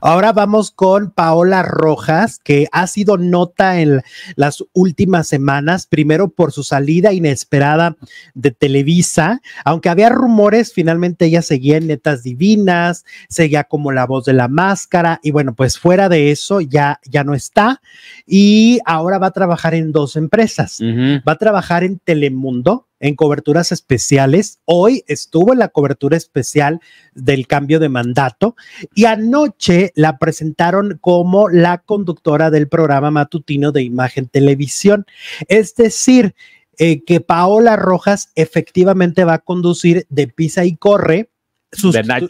Ahora vamos con Paola Rojas, que ha sido nota en las últimas semanas, primero por su salida inesperada de Televisa, aunque había rumores, finalmente ella seguía en Netas Divinas, seguía como la voz de la máscara, y bueno, pues fuera de eso ya, ya no está, y ahora va a trabajar en dos empresas, va a trabajar en Telemundo, en coberturas especiales. Hoy estuvo en la cobertura especial del cambio de mandato y anoche la presentaron como la conductora del programa matutino de Imagen Televisión. Es decir, eh, que Paola Rojas efectivamente va a conducir de Pisa y Corre.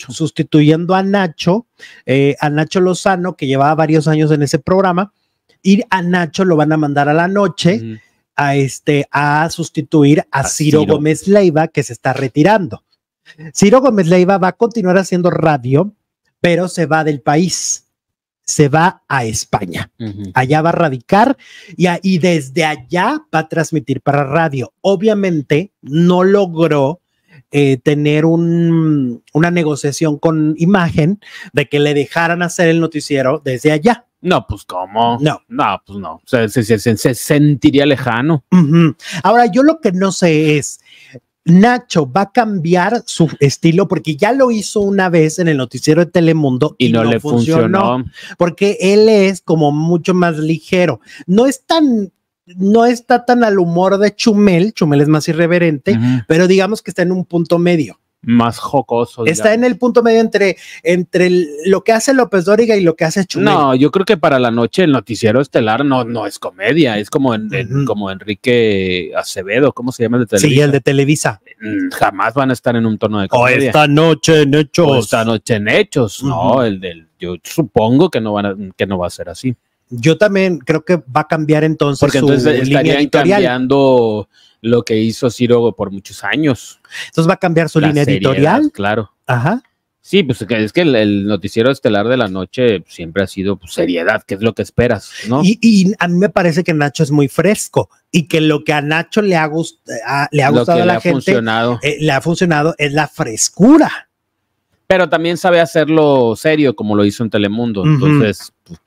sustituyendo a Nacho, eh, a Nacho Lozano, que llevaba varios años en ese programa, y a Nacho lo van a mandar a la noche a, este, a sustituir a, Ciro, Gómez Leiva, que se está retirando. Ciro Gómez Leiva va a continuar haciendo radio, pero se va del país, se va a España. Allá va a radicar y, desde allá va a transmitir para radio. Obviamente no logró eh, tener un, una negociación con imagen de que le dejaran hacer el noticiero desde allá. No, pues cómo. No. No, pues no. Se, se, sentiría lejano. Ahora, yo lo que no sé es, Nacho va a cambiar su estilo porque ya lo hizo una vez en el noticiero de Telemundo y, no, le funcionó, porque él es como mucho más ligero. No es tan no está tan al humor de Chumel, Chumel es más irreverente, pero digamos que está en un punto medio más jocoso. Está en el punto medio entre, entre lo que hace López Dóriga y lo que hace Chumel. No, yo creo que para la noche el noticiero estelar no, no es comedia, es como, como Enrique Acevedo, ¿cómo se llama el de Televisa? Sí, el de Televisa. Mm, jamás van a estar en un tono de comedia. O esta noche en hechos. esta noche en hechos, no, el del, yo supongo que no, van que no va a ser así yo también creo que va a cambiar entonces. Porque entonces estarían cambiando lo que hizo Cirogo por muchos años. Entonces va a cambiar su línea editorial. Claro. Ajá. Sí, pues es que el, noticiero estelar de la noche siempre ha sido pues, seriedad, que es lo que esperas, ¿no? Y, a mí me parece que Nacho es muy fresco y que lo que a Nacho le ha, le ha gustado a la gente, ha eh, le ha funcionado es la frescura pero también sabe hacerlo serio como lo hizo en Telemundo. Entonces, pues,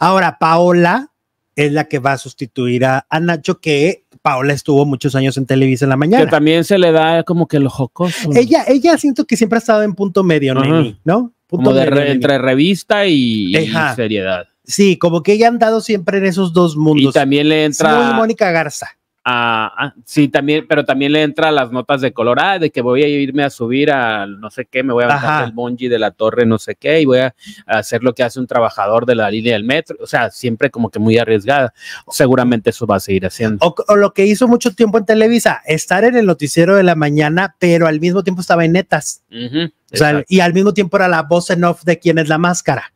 ahora Paola es la que va a sustituir a, Nacho, que Paola estuvo muchos años en Televisa en la mañana. Que también se le da como que lo jocoso. Ella, ella siento que siempre ha estado en punto medio, ¿no? ¿no? Punto como entre revista y, seriedad. Sí, como que ella ha andado siempre en esos dos mundos. Y también le entra. Mónica Garza. Ah, ah, sí, también, pero también le entra las notas de color, ah, de que voy a irme a subir al no sé qué, me voy a bajar el bonji de la torre, no sé qué, y voy a, hacer lo que hace un trabajador de la línea del metro, o sea, siempre como que muy arriesgada. Seguramente eso va a seguir haciendo. O, lo que hizo mucho tiempo en Televisa, estar en el noticiero de la mañana, pero al mismo tiempo estaba en netas. y al mismo tiempo era la voz en off de quién es la máscara.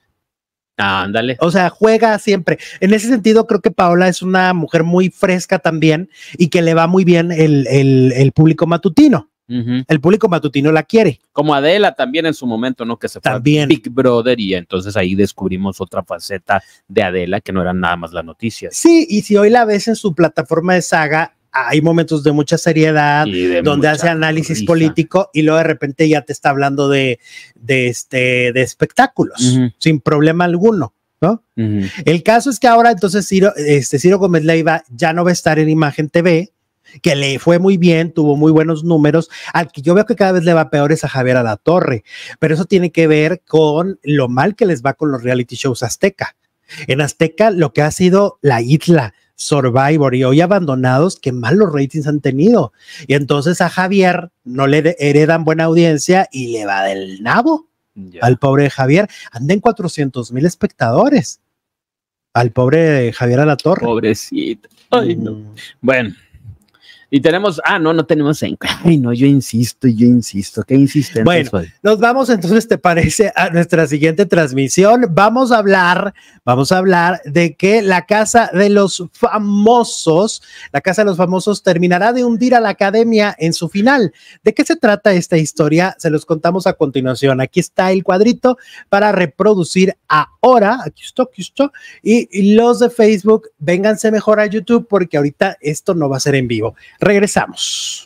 Ándale. O sea, juega siempre. En ese sentido, creo que Paola es una mujer muy fresca también y que le va muy bien el, público matutino. El público matutino la quiere. Como Adela también en su momento, ¿no? Que se también. Big Brother y entonces ahí descubrimos otra faceta de Adela que no eran nada más las noticias. Sí, y si hoy la ves en su plataforma de saga, hay momentos de mucha seriedad, donde hace análisis político y luego de repente ya te está hablando de, este, de espectáculos, sin problema alguno. ¿no? El caso es que ahora entonces Ciro, este, Ciro Gómez Leiva ya no va a estar en Imagen TV, que le fue muy bien, tuvo muy buenos números. Al que yo veo que cada vez le va peor es a Javier Alatorre, pero eso tiene que ver con lo mal que les va con los reality shows Azteca. En Azteca, lo que ha sido la isla, Survivor y hoy abandonados, qué los ratings han tenido. Y entonces a Javier no le heredan buena audiencia y le va del nabo al pobre Javier. Anden 400 mil espectadores al pobre Javier Alatorre. Pobrecito. Mm. Bueno, y tenemos, ah, no, no tenemos en... Ay, no, yo insisto, yo insisto, qué insiste Bueno, nos vamos entonces, ¿te parece? A nuestra siguiente transmisión. Vamos a hablar, vamos a hablar de que la Casa de los Famosos, la Casa de los Famosos terminará de hundir a la academia en su final. ¿De qué se trata esta historia? Se los contamos a continuación. Aquí está el cuadrito para reproducir ahora. Aquí está, aquí está. y los de Facebook, vénganse mejor a YouTube porque ahorita esto no va a ser en vivo. Regresamos.